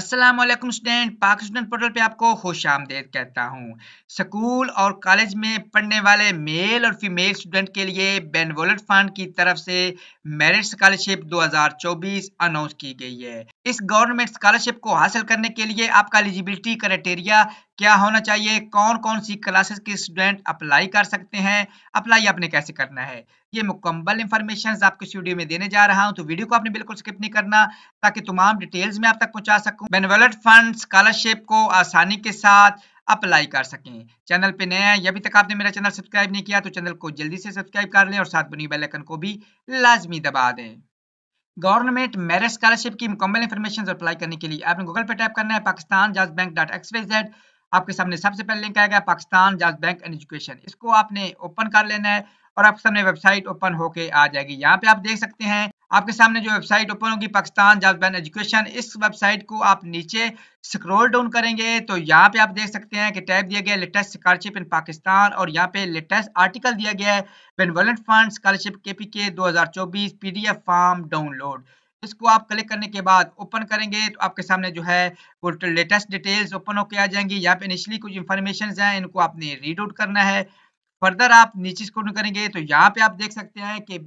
अस्सलाम वालेकुम स्टूडेंट पाक स्टूडेंट पोर्टल पे आपको खुश आमदेद कहता हूँ स्कूल और कॉलेज में पढ़ने वाले मेल और फीमेल स्टूडेंट के लिए बेनवोलट फंड की तरफ से मेरिट स्कॉलरशिप 2024 अनाउंस की गई है इस गवर्नमेंट स्कॉलरशिप को हासिल करने के लिए आपका एलिजिबिलिटी क्राइटेरिया क्या होना चाहिए कौन कौन सी क्लासेस के स्टूडेंट अप्लाई कर सकते हैं अप्लाई आपने कैसे करना है ये मुकम्मल इन्फॉर्मेशन आपको इस वीडियो में देने जा रहा हूं तो वीडियो को आपने बिल्कुल स्किप नहीं करना ताकि तमाम डिटेल्स में आप तक पहुँचा सकूँ बेनवेलट फंड स्कॉलरशिप को आसानी के साथ अप्लाई कर सकें चैनल पे नए हैं अभी तक आपने मेरा चैनल सब्सक्राइब नहीं किया तो चैनल को जल्दी से सब्सक्राइब कर लें और साथ बनी बेल आइकन को भी लाजमी दबा दें गवर्नमेंट मेरिट स्कॉलरशिप की मुकम्मल इन्फॉर्मेशन अप्लाई करने के लिए आपने गूगल पे टाइप करना है पाकिस्तान जाज बैंक डॉट एक्सवाई आपके सामने सबसे पहले लिंक आएगा पाकिस्तान जाज बैंक एंड एजुकेशन इसको आपने ओपन कर लेना है और आपके सामने वेबसाइट ओपन होके आ जाएगी यहाँ पे आप देख सकते हैं आपके सामने जो वेबसाइट ओपन होगी पाकिस्तान जॉब एजुकेशन इस वेबसाइट को आप नीचे स्क्रॉल डाउन करेंगे तो यहाँ पे आप देख सकते हैं कि टैब दिया गया लेटेस्ट स्कॉलरशिप इन पाकिस्तान और यहाँ पे लेटेस्ट आर्टिकल दिया गया है बेनवलेंट फंड स्कॉलरशिप के पी के दो फॉर्म डाउनलोड इसको आप क्लिक करने के बाद ओपन करेंगे तो आपके सामने जो है वो लेटेस्ट डिटेल्स ओपन होकर आ जाएंगी यहाँ पे इनिशियली कुछ इन्फॉर्मेशन हैं इनको आपने रीड आउट करना है फर्दर आप नीचे स्क्रोल करेंगे तो यहाँ पे आप देख सकते हैं कि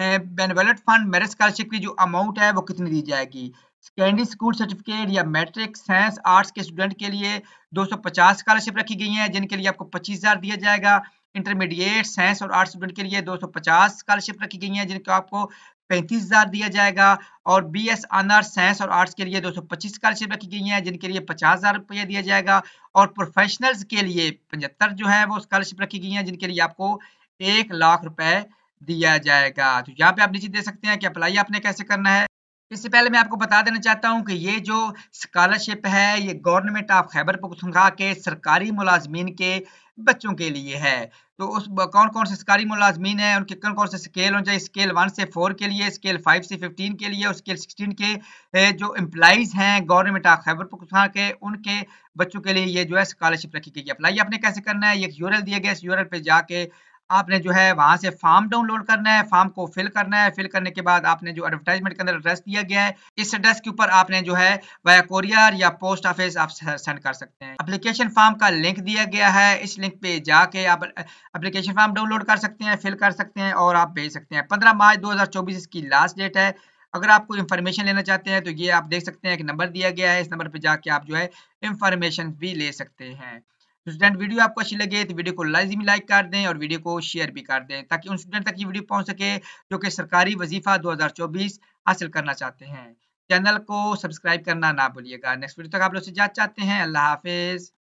बेनवेलेट फंड मेरिट स्कॉलरशिप की जो अमाउंट है वो कितनी दी जाएगी सेकेंडरी स्कूल सर्टिफिकेट या मैट्रिक साइंस आर्ट्स के स्टूडेंट के लिए 250 स्कॉलरशिप रखी गई हैं जिनके लिए आपको पच्चीस हज़ार दिया जाएगा इंटरमीडिएट साइंस और आर्ट्स स्टूडेंट के लिए 250 स्कॉलरशिप रखी गई हैं जिनको आपको पैंतीस हज़ार दिया जाएगा और बी एस ऑनर्स साइंस और आर्ट्स के लिए 225 स्कॉलरशिप रखी गई हैं जिनके लिए पचास हज़ार रुपया दिया जाएगा और प्रोफेशनल्स के लिए पचहत्तर जो है वो स्कॉलरशिप रखी गई हैं जिनके लिए आपको एक लाख रुपए दिया जाएगा तो यहाँ पे आप नीचे दे सकते हैं कि अप्लाई आपने कैसे करना है इससे पहले मैं आपको बता देना चाहता हूँ कि ये जो स्कॉलरशिप है ये गवर्नमेंट ऑफ खैबर पख्तनखा के सरकारी मुलाजमीन के बच्चों के लिए है तो उस कौन कौन से सरकारी मुलाजमीन है उनके कौन कौन से स्केल होने चाहिए स्केल वन से फोर के लिए स्केल फाइव से फिफ्टीन के लिए और स्केल सिक्सटीन के जो एम्प्लाइज हैं गवर्नमेंट ऑफ खैबर पख्तनखा के उनके बच्चों के लिए ये जो है स्कॉलरशिप रखी गई है अप्लाई आपने कैसे करना है ये यूरल दिया गया इस यूरल पर जाके आपने जो है वहां से फॉर्म डाउनलोड करना है फॉर्म को फिल करना है फिल करने के बाद आपने जो एडवर्टाइजमेंट के अंदर एड्रेस दिया गया है इस एड्रेस के ऊपर आपने जो है वाया कोरियर या पोस्ट ऑफिस आप सेंड कर सकते हैं अप्लीकेशन फॉर्म का लिंक दिया गया है इस लिंक पे जाके आप अप्लीकेशन फॉर्म डाउनलोड कर सकते हैं फिल कर सकते हैं और आप भेज सकते हैं पंद्रह मार्च दो इसकी लास्ट डेट है अगर आपको इन्फॉर्मेशन लेना चाहते हैं तो ये आप देख सकते हैं एक नंबर दिया गया है इस नंबर पर जाके आप जो है इंफॉर्मेशन भी ले सकते हैं स्टूडेंट वीडियो तो आपको अच्छी लगे तो वीडियो को भी लाइक कर दें और वीडियो को शेयर भी कर दें ताकि उन स्टूडेंट तक ये वीडियो पहुंच सके जो कि सरकारी वजीफा 2024 हासिल करना चाहते हैं चैनल को सब्सक्राइब करना ना भूलिएगा नेक्स्ट वीडियो तक आप लोग से जात चाहते हैं अल्लाह हाफिज़